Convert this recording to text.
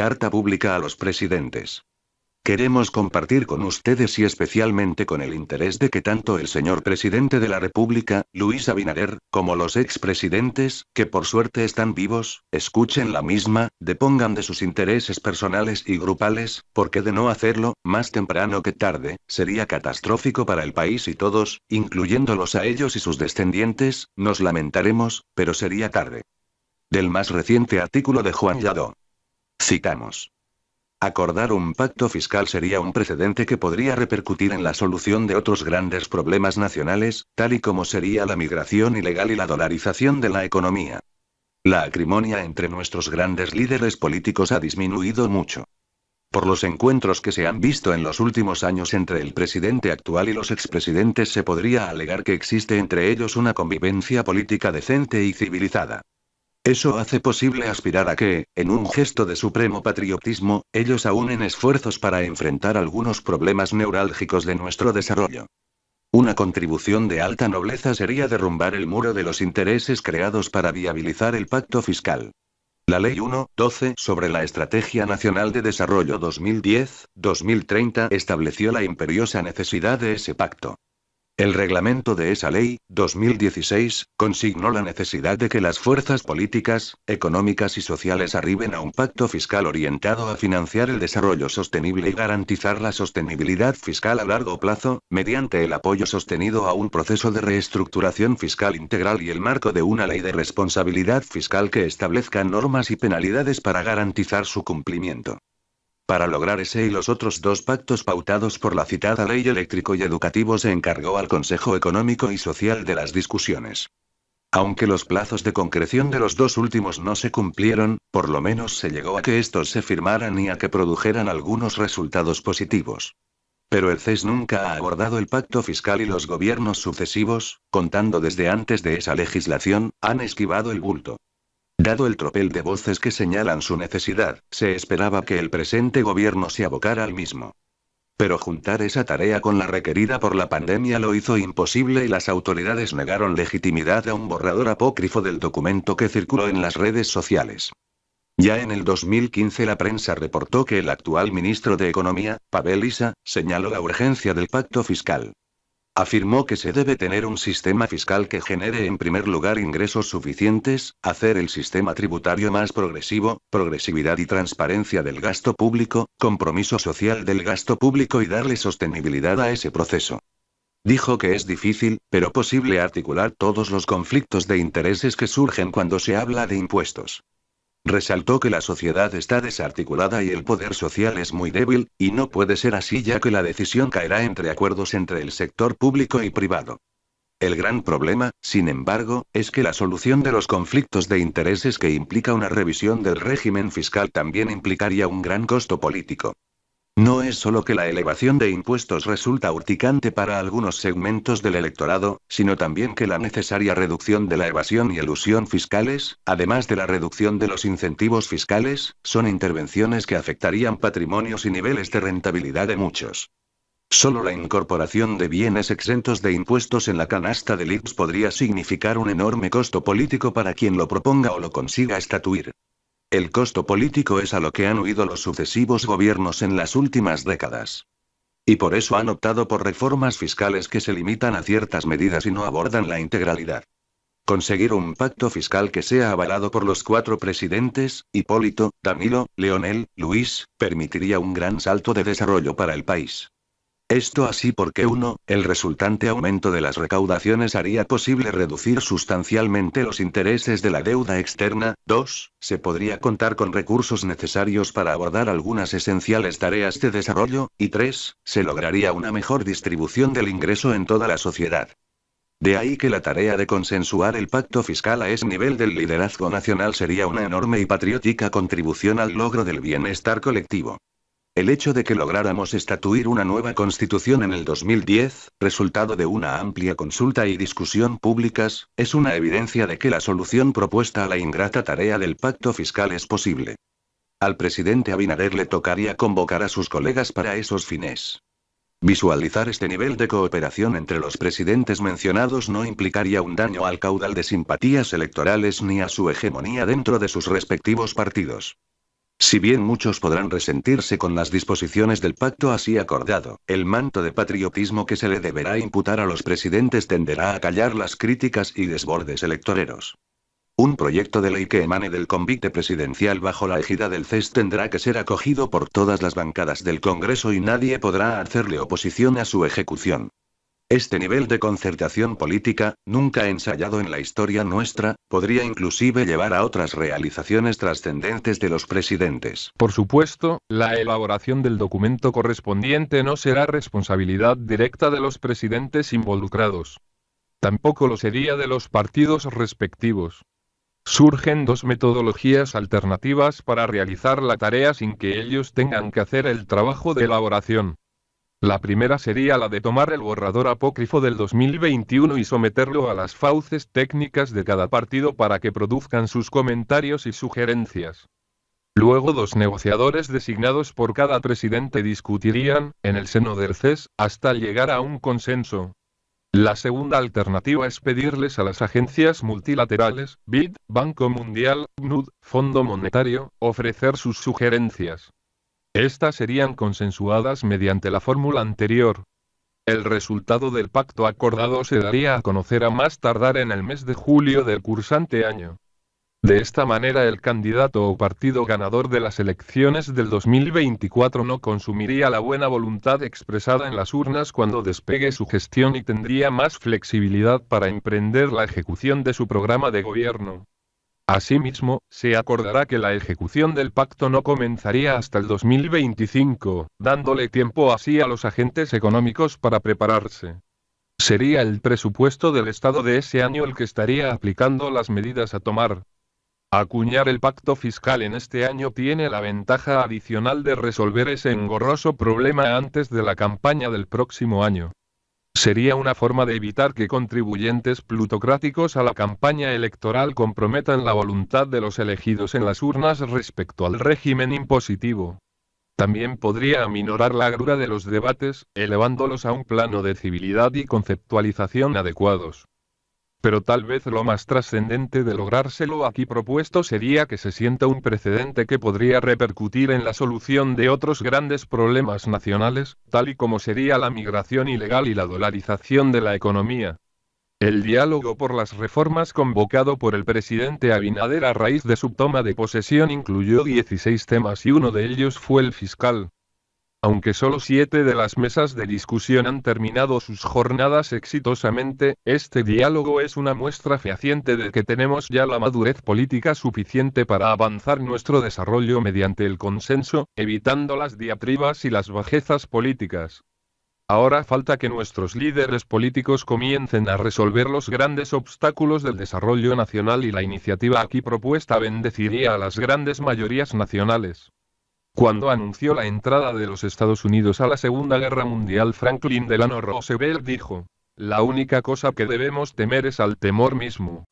Carta pública a los presidentes. Queremos compartir con ustedes y especialmente con el interés de que tanto el señor presidente de la República, Luis Abinader, como los expresidentes, que por suerte están vivos, escuchen la misma, depongan de sus intereses personales y grupales, porque de no hacerlo, más temprano que tarde, sería catastrófico para el país y todos, incluyéndolos a ellos y sus descendientes, nos lamentaremos, pero sería tarde. Del más reciente artículo de Juan Yadó. Citamos. Acordar un pacto fiscal sería un precedente que podría repercutir en la solución de otros grandes problemas nacionales, tal y como sería la migración ilegal y la dolarización de la economía. La acrimonia entre nuestros grandes líderes políticos ha disminuido mucho. Por los encuentros que se han visto en los últimos años entre el presidente actual y los expresidentes se podría alegar que existe entre ellos una convivencia política decente y civilizada. Eso hace posible aspirar a que, en un gesto de supremo patriotismo, ellos aúnen esfuerzos para enfrentar algunos problemas neurálgicos de nuestro desarrollo. Una contribución de alta nobleza sería derrumbar el muro de los intereses creados para viabilizar el pacto fiscal. La Ley 1.12 sobre la Estrategia Nacional de Desarrollo 2010-2030 estableció la imperiosa necesidad de ese pacto. El reglamento de esa ley, 2016, consignó la necesidad de que las fuerzas políticas, económicas y sociales arriben a un pacto fiscal orientado a financiar el desarrollo sostenible y garantizar la sostenibilidad fiscal a largo plazo, mediante el apoyo sostenido a un proceso de reestructuración fiscal integral y el marco de una ley de responsabilidad fiscal que establezca normas y penalidades para garantizar su cumplimiento. Para lograr ese y los otros dos pactos pautados por la citada ley eléctrico y educativo se encargó al Consejo Económico y Social de las discusiones. Aunque los plazos de concreción de los dos últimos no se cumplieron, por lo menos se llegó a que estos se firmaran y a que produjeran algunos resultados positivos. Pero el CES nunca ha abordado el pacto fiscal y los gobiernos sucesivos, contando desde antes de esa legislación, han esquivado el bulto. Dado el tropel de voces que señalan su necesidad, se esperaba que el presente gobierno se abocara al mismo. Pero juntar esa tarea con la requerida por la pandemia lo hizo imposible y las autoridades negaron legitimidad a un borrador apócrifo del documento que circuló en las redes sociales. Ya en el 2015 la prensa reportó que el actual ministro de Economía, Pavel Isa, señaló la urgencia del pacto fiscal. Afirmó que se debe tener un sistema fiscal que genere en primer lugar ingresos suficientes, hacer el sistema tributario más progresivo, progresividad y transparencia del gasto público, compromiso social del gasto público y darle sostenibilidad a ese proceso. Dijo que es difícil, pero posible articular todos los conflictos de intereses que surgen cuando se habla de impuestos. Resaltó que la sociedad está desarticulada y el poder social es muy débil, y no puede ser así ya que la decisión caerá entre acuerdos entre el sector público y privado. El gran problema, sin embargo, es que la solución de los conflictos de intereses que implica una revisión del régimen fiscal también implicaría un gran costo político. No es solo que la elevación de impuestos resulta urticante para algunos segmentos del electorado, sino también que la necesaria reducción de la evasión y elusión fiscales, además de la reducción de los incentivos fiscales, son intervenciones que afectarían patrimonios y niveles de rentabilidad de muchos. Solo la incorporación de bienes exentos de impuestos en la canasta del IPS podría significar un enorme costo político para quien lo proponga o lo consiga estatuir. El costo político es a lo que han huido los sucesivos gobiernos en las últimas décadas. Y por eso han optado por reformas fiscales que se limitan a ciertas medidas y no abordan la integralidad. Conseguir un pacto fiscal que sea avalado por los cuatro presidentes, Hipólito, Danilo, Leonel, Luis, permitiría un gran salto de desarrollo para el país. Esto así porque 1. El resultante aumento de las recaudaciones haría posible reducir sustancialmente los intereses de la deuda externa. 2. Se podría contar con recursos necesarios para abordar algunas esenciales tareas de desarrollo. Y 3. Se lograría una mejor distribución del ingreso en toda la sociedad. De ahí que la tarea de consensuar el pacto fiscal a ese nivel del liderazgo nacional sería una enorme y patriótica contribución al logro del bienestar colectivo. El hecho de que lográramos estatuir una nueva constitución en el 2010, resultado de una amplia consulta y discusión públicas, es una evidencia de que la solución propuesta a la ingrata tarea del pacto fiscal es posible. Al presidente Abinader le tocaría convocar a sus colegas para esos fines. Visualizar este nivel de cooperación entre los presidentes mencionados no implicaría un daño al caudal de simpatías electorales ni a su hegemonía dentro de sus respectivos partidos. Si bien muchos podrán resentirse con las disposiciones del pacto así acordado, el manto de patriotismo que se le deberá imputar a los presidentes tenderá a callar las críticas y desbordes electoreros. Un proyecto de ley que emane del convite presidencial bajo la ejida del CES tendrá que ser acogido por todas las bancadas del Congreso y nadie podrá hacerle oposición a su ejecución. Este nivel de concertación política, nunca ensayado en la historia nuestra, podría inclusive llevar a otras realizaciones trascendentes de los presidentes. Por supuesto, la elaboración del documento correspondiente no será responsabilidad directa de los presidentes involucrados. Tampoco lo sería de los partidos respectivos. Surgen dos metodologías alternativas para realizar la tarea sin que ellos tengan que hacer el trabajo de elaboración. La primera sería la de tomar el borrador apócrifo del 2021 y someterlo a las fauces técnicas de cada partido para que produzcan sus comentarios y sugerencias. Luego dos negociadores designados por cada presidente discutirían, en el seno del CES, hasta llegar a un consenso. La segunda alternativa es pedirles a las agencias multilaterales, BID, Banco Mundial, GNUD, Fondo Monetario, ofrecer sus sugerencias. Estas serían consensuadas mediante la fórmula anterior. El resultado del pacto acordado se daría a conocer a más tardar en el mes de julio del cursante año. De esta manera el candidato o partido ganador de las elecciones del 2024 no consumiría la buena voluntad expresada en las urnas cuando despegue su gestión y tendría más flexibilidad para emprender la ejecución de su programa de gobierno. Asimismo, se acordará que la ejecución del pacto no comenzaría hasta el 2025, dándole tiempo así a los agentes económicos para prepararse. Sería el presupuesto del Estado de ese año el que estaría aplicando las medidas a tomar. Acuñar el pacto fiscal en este año tiene la ventaja adicional de resolver ese engorroso problema antes de la campaña del próximo año. Sería una forma de evitar que contribuyentes plutocráticos a la campaña electoral comprometan la voluntad de los elegidos en las urnas respecto al régimen impositivo. También podría aminorar la agrura de los debates, elevándolos a un plano de civilidad y conceptualización adecuados. Pero tal vez lo más trascendente de lográrselo aquí propuesto sería que se sienta un precedente que podría repercutir en la solución de otros grandes problemas nacionales, tal y como sería la migración ilegal y la dolarización de la economía. El diálogo por las reformas convocado por el presidente Abinader a raíz de su toma de posesión incluyó 16 temas y uno de ellos fue el fiscal, aunque solo siete de las mesas de discusión han terminado sus jornadas exitosamente, este diálogo es una muestra fehaciente de que tenemos ya la madurez política suficiente para avanzar nuestro desarrollo mediante el consenso, evitando las diatribas y las bajezas políticas. Ahora falta que nuestros líderes políticos comiencen a resolver los grandes obstáculos del desarrollo nacional y la iniciativa aquí propuesta bendeciría a las grandes mayorías nacionales. Cuando anunció la entrada de los Estados Unidos a la Segunda Guerra Mundial, Franklin Delano Roosevelt dijo, La única cosa que debemos temer es al temor mismo.